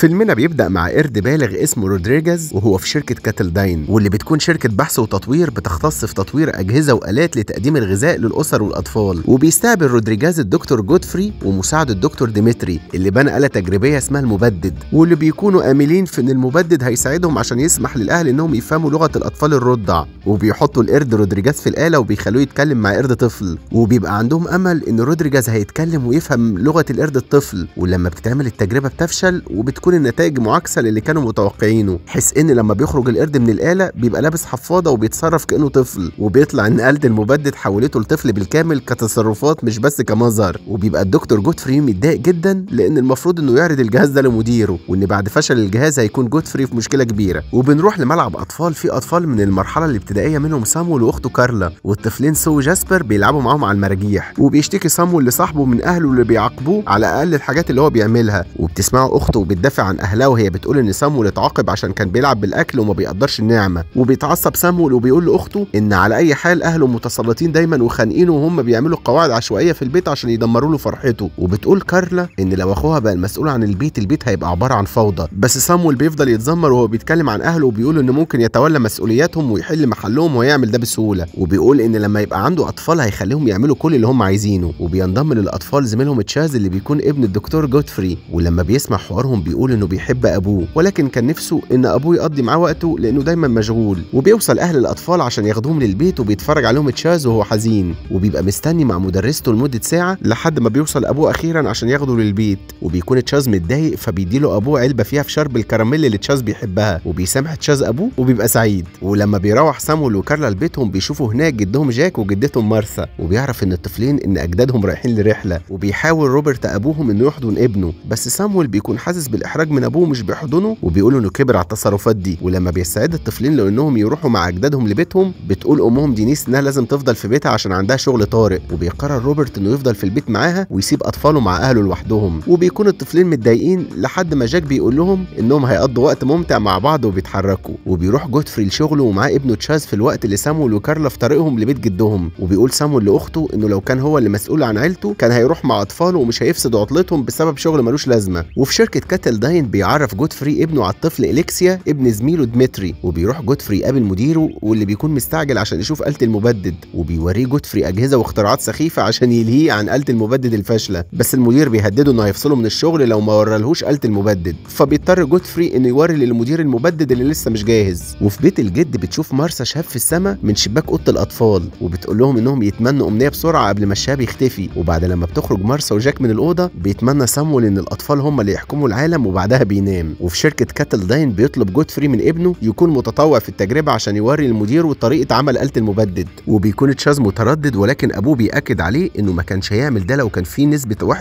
فيلمنا بيبدأ مع قرد بالغ اسمه رودريجز وهو في شركة كاتل داين واللي بتكون شركة بحث وتطوير بتختص في تطوير أجهزة وآلات لتقديم الغذاء للأسر والأطفال وبيستقبل رودريجز الدكتور جودفري ومساعد الدكتور ديمتري اللي بنى آلة تجريبية اسمها المبدد واللي بيكونوا آملين في إن المبدد هيساعدهم عشان يسمح للأهل إنهم يفهموا لغة الأطفال الرضع وبيحطوا القرد رودريجز في الآلة وبيخلوه يتكلم مع قرد طفل وبيبقى عندهم أمل إن رودريجز هيتكلم ويفهم لغة القرد الطفل ولما بتتعمل التجربة بتفشل وبتكون بتكون النتائج معاكسه للي كانوا متوقعينه حيث ان لما بيخرج القرد من الاله بيبقى لابس حفاضه وبيتصرف كانه طفل وبيطلع ان قلد المبدد حولته لطفل بالكامل كتصرفات مش بس كمظهر وبيبقى الدكتور جودفري متضايق جدا لان المفروض انه يعرض الجهاز ده لمديره وان بعد فشل الجهاز هيكون جودفري في مشكله كبيره وبنروح لملعب اطفال في اطفال من المرحله الابتدائيه منهم سامويل واخته كارلا والطفلين سو جاسبر بيلعبوا معاهم على المراجيح وبيشتكي سامويل لصاحبه من اهله اللي بيعاقبوه على اقل الحاجات اللي هو بيعملها وبتسمعه اخته وبتدافع عن اهلها وهي بتقول ان سامول اتعاقب عشان كان بيلعب بالاكل وما بيقدرش النعمه وبيتعصب سامول وبيقول لاخته ان على اي حال اهله متسلطين دايما وخانقينه وهم بيعملوا قواعد عشوائيه في البيت عشان يدمروا له فرحته وبتقول كارلا ان لو اخوها بقى المسؤول عن البيت البيت هيبقى عباره عن فوضى بس سامول بيفضل يتذمر وهو بيتكلم عن اهله وبيقول ان ممكن يتولى مسؤولياتهم ويحل محلهم ويعمل ده بسهوله وبيقول ان لما يبقى عنده اطفال هيخليهم يعملوا كل اللي هم عايزينه وبينضم للاطفال زميلهم تشاز اللي بيكون ابن الدكتور جودفري ولما بيسمع حوارهم بيقول بيقول انه بيحب ابوه ولكن كان نفسه ان ابوه يقضي معاه وقته لانه دايما مشغول وبيوصل اهل الاطفال عشان ياخدوهم للبيت وبيتفرج عليهم تشاز وهو حزين وبيبقى مستني مع مدرسته لمده ساعه لحد ما بيوصل ابوه اخيرا عشان ياخده للبيت وبيكون تشاز متضايق فبيديله ابوه علبه فيها فشار بالكراميل اللي تشاز بيحبها وبيسامح تشاز ابوه وبيبقى سعيد ولما بيروح سامول وكارلا لبيتهم بيشوفوا هناك جدهم جاك وجدتهم مارثا وبيعرف ان الطفلين ان اجدادهم رايحين لرحله وبيحاول روبرت ابوهم انه يحضن ابنه بس سامول بيكون حاسس بالاحراج الاحراج من ابوه مش بيحضنه وبيقولوا انه كبر على التصرفات دي ولما بيستعد الطفلين لانهم يروحوا مع اجدادهم لبيتهم بتقول امهم دينيس انها لازم تفضل في بيتها عشان عندها شغل طارئ وبيقرر روبرت انه يفضل في البيت معاها ويسيب اطفاله مع اهله لوحدهم وبيكون الطفلين متضايقين لحد ما جاك بيقول لهم انهم هيقضوا وقت ممتع مع بعض وبيتحركوا وبيروح جودفري لشغله ومعاه ابنه تشاز في الوقت اللي سامول وكارلا في طريقهم لبيت جدهم وبيقول سامول لاخته انه لو كان هو اللي مسؤول عن عيلته كان هيروح مع اطفاله ومش هيفسد عطلتهم بسبب شغل ملوش لازمه وفي شركه كاتل داين بيعرف جودفري ابنه على الطفل اليكسيا ابن زميله ديمتري وبيروح جودفري يقابل مديره واللي بيكون مستعجل عشان يشوف آلة المبدد وبيوريه جودفري أجهزة واختراعات سخيفة عشان يلهيه عن آلة المبدد الفاشلة بس المدير بيهدده إنه هيفصله من الشغل لو ما ورالهوش آلة المبدد فبيضطر جودفري إنه يوري للمدير المبدد اللي لسه مش جاهز وفي بيت الجد بتشوف مارسا شاب في السماء من شباك أوضة الأطفال وبتقول لهم إنهم يتمنوا أمنية بسرعة قبل ما الشاب يختفي وبعد لما بتخرج مارسا وجاك من الأوضة بيتمنى سامول إن الأطفال هم اللي يحكموا العالم وبعدها بينام وفي شركة كاتل داين بيطلب جودفري من ابنه يكون متطوع في التجربة عشان يوري المدير وطريقة عمل آلة المبدد وبيكون تشاز متردد ولكن أبوه بيأكد عليه إنه ما كانش هيعمل ده لو كان في نسبة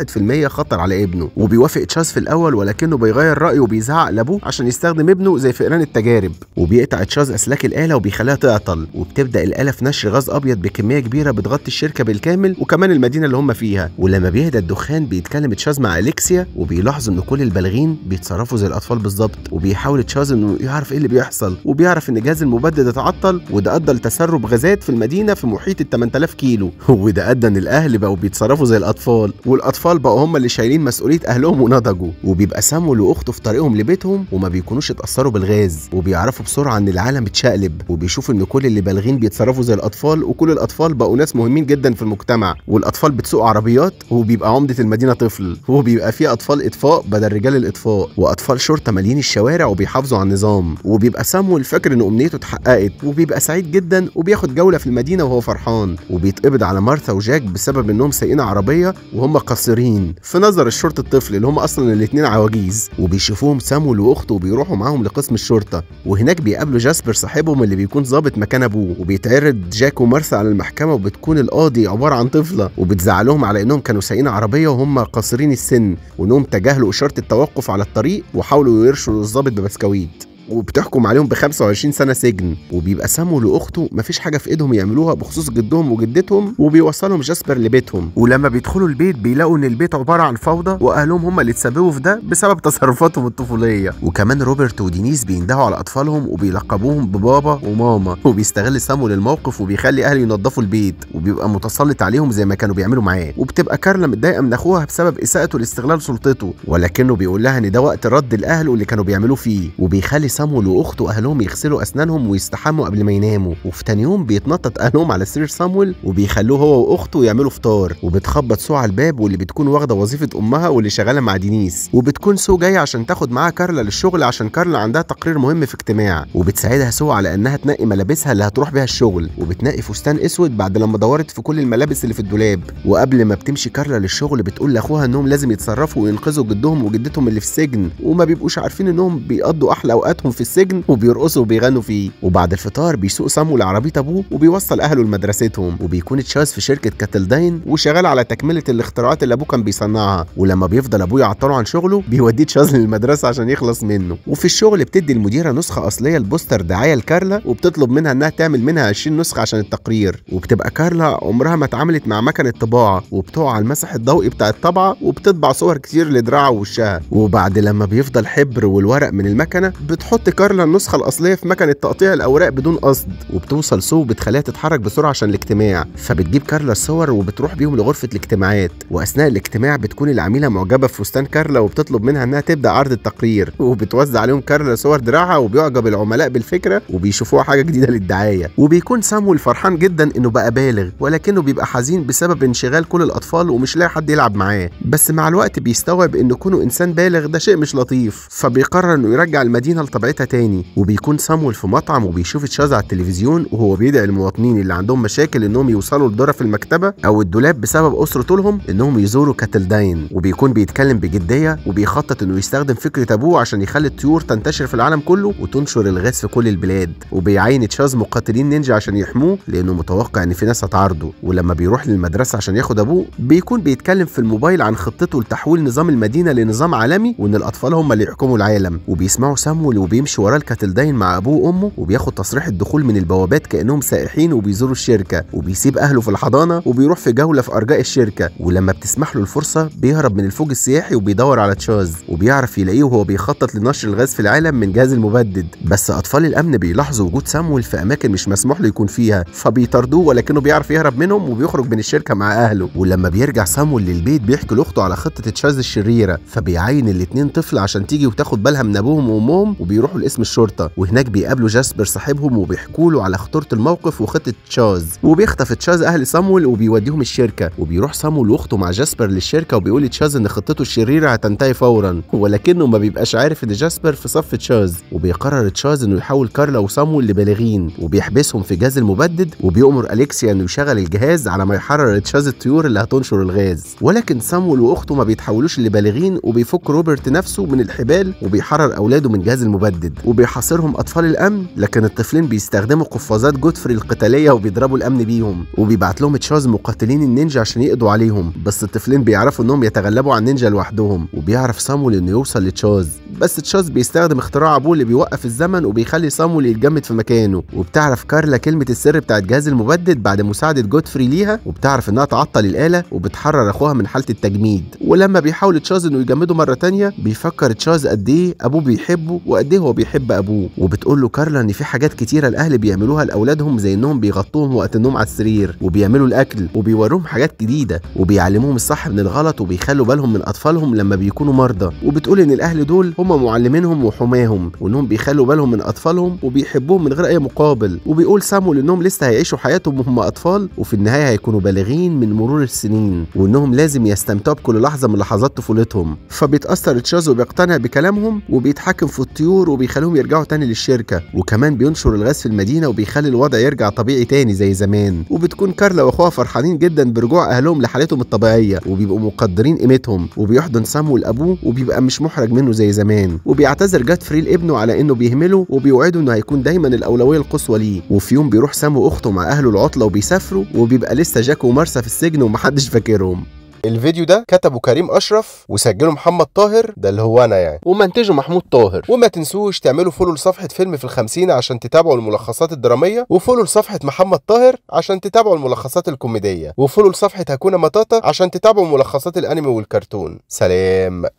1% خطر على ابنه وبيوافق تشاز في الأول ولكنه بيغير رأيه وبيزعق لأبوه عشان يستخدم ابنه زي فئران التجارب وبيقطع تشاز أسلاك الآلة وبيخليها تعطل وبتبدأ الآلة في نشر غاز أبيض بكمية كبيرة بتغطي الشركة بالكامل وكمان المدينة اللي هم فيها ولما بيهدى الدخان بيتكلم تشاز مع أليكسيا وبيلاحظ إن كل البالغين بيتصرفوا زي الاطفال بالظبط وبيحاول تشاز انه يعرف ايه اللي بيحصل وبيعرف ان جهاز المبدد اتعطل وده ادى لتسرب غازات في المدينه في محيط ال 8000 كيلو وده ادى ان الاهل بقوا بيتصرفوا زي الاطفال والاطفال بقوا هم اللي شايلين مسؤوليه اهلهم ونضجوا وبيبقى سامويل واخته في طريقهم لبيتهم وما بيكونوش اتاثروا بالغاز وبيعرفوا بسرعه ان العالم اتشقلب وبيشوفوا ان كل اللي بالغين بيتصرفوا زي الاطفال وكل الاطفال بقوا ناس مهمين جدا في المجتمع والاطفال بتسوق عربيات وبيبقى عمده المدينه طفل وبيبقى في اطفال اطفاء بدل رجال الاطفاء واطفال شرطه مالين الشوارع وبيحافظوا على النظام وبيبقى سامو فاكر ان امنيته اتحققت وبيبقى سعيد جدا وبياخد جوله في المدينه وهو فرحان وبيتقبض على مارثا وجاك بسبب انهم سايقين عربيه وهم قاصرين في نظر الشرطه الطفل اللي هم اصلا الاثنين عواجيز وبيشوفوهم سامو واخته وبيروحوا معاهم لقسم الشرطه وهناك بيقابلوا جاسبر صاحبهم اللي بيكون ظابط مكان ابوه وبيتعرض جاك ومارثا على المحكمه وبتكون القاضي عباره عن طفله وبتزعلهم على انهم كانوا سايقين عربيه وهم قاصرين السن وانهم تجاهلوا اشاره التوقف على على الطريق وحاولوا يرشوا الظابط ببسكويت وبتحكم عليهم ب 25 سنه سجن وبيبقى سامو لاخته مفيش حاجه في ايدهم يعملوها بخصوص جدهم وجدتهم وبيوصلهم جاسبر لبيتهم ولما بيدخلوا البيت بيلاقوا ان البيت عباره عن فوضى واهلهم هم اللي اتسببوا في ده بسبب تصرفاتهم الطفوليه وكمان روبرت ودينيس بيندهوا على اطفالهم وبيلقبوهم ببابا وماما وبيستغل سامو للموقف وبيخلي اهله ينظفوا البيت وبيبقى متسلط عليهم زي ما كانوا بيعملوا معاه وبتبقى كارلا متضايقه من اخوها بسبب اساءته لاستغلال سلطته ولكنه بيقول لها ان ده وقت رد الاهل واللي كانوا بيعملوه فيه وبيخلي سامويل واخته اهلهم يغسلوا اسنانهم ويستحموا قبل ما يناموا وفي تاني يوم بيتنطط اهلهم على سرير سامويل وبيخلوه هو واخته يعملوا فطار وبتخبط سو على الباب واللي بتكون واخده وظيفه امها واللي شغاله مع دينيس وبتكون سو جايه عشان تاخد معاها كارلا للشغل عشان كارلا عندها تقرير مهم في اجتماع وبتساعدها سو على انها تنقي ملابسها اللي هتروح بيها الشغل وبتنقي فستان اسود بعد لما دورت في كل الملابس اللي في الدولاب وقبل ما بتمشي كارلا للشغل بتقول لاخوها انهم لازم يتصرفوا وينقذوا جدهم وجدتهم اللي في السجن وما بيبقوش عارفين انهم بيقضوا احلى اوقاتهم حياتهم في السجن وبيرقصوا وبيغنوا فيه وبعد الفطار بيسوق سامو لعربيه ابوه وبيوصل اهله لمدرستهم وبيكون تشاز في شركه كاتلداين وشغال على تكمله الاختراعات اللي ابوه كان بيصنعها ولما بيفضل ابوه يعطله عن شغله بيوديه تشاز للمدرسه عشان يخلص منه وفي الشغل بتدي المديره نسخه اصليه لبوستر دعايه لكارلا وبتطلب منها انها تعمل منها 20 نسخه عشان التقرير وبتبقى كارلا عمرها ما اتعاملت مع مكنه طباعه وبتقع على المسح الضوئي بتاع الطبعه وبتطبع صور كتير لدراعه ووشها وبعد لما بيفضل حبر والورق من المكنه بتحط بتحط كارلا النسخة الأصلية في مكنة تقطيع الأوراق بدون قصد وبتوصل سو بتخليها تتحرك بسرعة عشان الاجتماع فبتجيب كارلا الصور وبتروح بيهم لغرفة الاجتماعات وأثناء الاجتماع بتكون العميلة معجبة بفستان كارلا وبتطلب منها إنها تبدأ عرض التقرير وبتوزع عليهم كارلا صور دراعها وبيعجب العملاء بالفكرة وبيشوفوها حاجة جديدة للدعاية وبيكون سامويل فرحان جدا إنه بقى بالغ ولكنه بيبقى حزين بسبب انشغال كل الأطفال ومش لاقي حد يلعب معاه بس مع الوقت بيستوعب إن كونه إنسان بالغ ده شيء مش لطيف فبيقرر إنه يرجع المدينة لطبيعتها طبيعتها تاني وبيكون سامول في مطعم وبيشوف تشاز على التلفزيون وهو بيدعي المواطنين اللي عندهم مشاكل انهم يوصلوا في المكتبه او الدولاب بسبب اسرته لهم انهم يزوروا كاتل داين وبيكون بيتكلم بجديه وبيخطط انه يستخدم فكره ابوه عشان يخلي الطيور تنتشر في العالم كله وتنشر الغاز في كل البلاد وبيعين تشاز مقاتلين نينجا عشان يحموه لانه متوقع ان في ناس هتعارضه ولما بيروح للمدرسه عشان ياخد ابوه بيكون بيتكلم في الموبايل عن خطته لتحويل نظام المدينه لنظام عالمي وان الاطفال هم اللي يحكموا العالم وبيسمعوا سامول وبيمشي وراه داين مع ابوه وامه وبياخد تصريح الدخول من البوابات كانهم سائحين وبيزوروا الشركه وبيسيب اهله في الحضانه وبيروح في جوله في ارجاء الشركه ولما بتسمح له الفرصه بيهرب من الفوج السياحي وبيدور على تشاز وبيعرف يلاقيه وهو بيخطط لنشر الغاز في العالم من جهاز المبدد بس اطفال الامن بيلاحظوا وجود سامويل في اماكن مش مسموح له يكون فيها فبيطاردوه ولكنه بيعرف يهرب منهم وبيخرج من الشركه مع اهله ولما بيرجع سامويل للبيت بيحكي لاخته على خطه تشاز الشريره فبيعين الاثنين طفل عشان تيجي وتاخد بالها من ابوهم وامهم وبي بيروحوا لقسم الشرطه وهناك بيقابلوا جاسبر صاحبهم وبيحكوا له على خطوره الموقف وخطه تشاز وبيخطف تشاز اهل سامويل وبيوديهم الشركه وبيروح سامويل واخته مع جاسبر للشركه وبيقول تشاز ان خطته الشريره هتنتهي فورا ولكنه ما بيبقاش عارف ان جاسبر في صف تشاز وبيقرر تشاز انه يحول كارلا وسامويل لبالغين وبيحبسهم في جهاز المبدد وبيأمر اليكسيا انه يشغل الجهاز على ما يحرر تشاز الطيور اللي هتنشر الغاز ولكن سامويل واخته ما بيتحولوش لبالغين وبيفك روبرت نفسه من الحبال وبيحرر اولاده من جهاز المبدد متمدد وبيحاصرهم أطفال الأمن لكن الطفلين بيستخدموا قفازات جودفري القتالية وبيضربوا الأمن بيهم وبيبعت لهم تشارلز مقاتلين النينجا عشان يقضوا عليهم بس الطفلين بيعرفوا إنهم يتغلبوا على النينجا لوحدهم وبيعرف سامول إنه يوصل لتشارلز بس تشاز بيستخدم اختراع ابوه اللي بيوقف الزمن وبيخلي صامول يتجمد في مكانه وبتعرف كارلا كلمه السر بتاعت جهاز المبدد بعد مساعده جودفري ليها وبتعرف انها تعطل الاله وبتحرر اخوها من حاله التجميد ولما بيحاول تشاز انه يجمده مره تانية بيفكر تشاز قد ايه ابوه بيحبه وقد ايه هو بيحب ابوه وبتقول له كارلا ان في حاجات كتيره الاهل بيعملوها لاولادهم زي انهم بيغطوهم وقت النوم على السرير وبيعملوا الاكل وبيوروهم حاجات جديده وبيعلموهم الصح من الغلط وبيخلوا بالهم من اطفالهم لما بيكونوا مرضى وبتقول ان الاهل دول هم هم معلمينهم وحماهم وانهم بيخلوا بالهم من اطفالهم وبيحبوهم من غير اي مقابل وبيقول سامو انهم لسه هيعيشوا حياتهم وهم اطفال وفي النهايه هيكونوا بالغين من مرور السنين وانهم لازم يستمتعوا بكل لحظه من لحظات طفولتهم فبيتاثر تشاز وبيقتنع بكلامهم وبيتحكم في الطيور وبيخليهم يرجعوا تاني للشركه وكمان بينشر الغاز في المدينه وبيخلي الوضع يرجع طبيعي تاني زي زمان وبتكون كارلا واخوها فرحانين جدا برجوع اهلهم لحالتهم الطبيعيه وبيبقوا مقدرين قيمتهم وبيحضن سامو لابوه وبيبقى مش محرج منه زي زمان كمان وبيعتذر جاتفري لابنه على انه بيهمله وبيوعده انه هيكون دايما الاولويه القصوى ليه وفي يوم بيروح سام واخته مع اهله العطله وبيسافروا وبيبقى لسه جاك ومارسا في السجن ومحدش فاكرهم الفيديو ده كتبه كريم اشرف وسجله محمد طاهر ده اللي هو انا يعني ومنتجه محمود طاهر وما تنسوش تعملوا فولو لصفحه فيلم في الخمسين عشان تتابعوا الملخصات الدراميه وفولو لصفحه محمد طاهر عشان تتابعوا الملخصات الكوميديه وفولو لصفحه هكونا مطاطا عشان تتابعوا ملخصات الانمي والكرتون سلام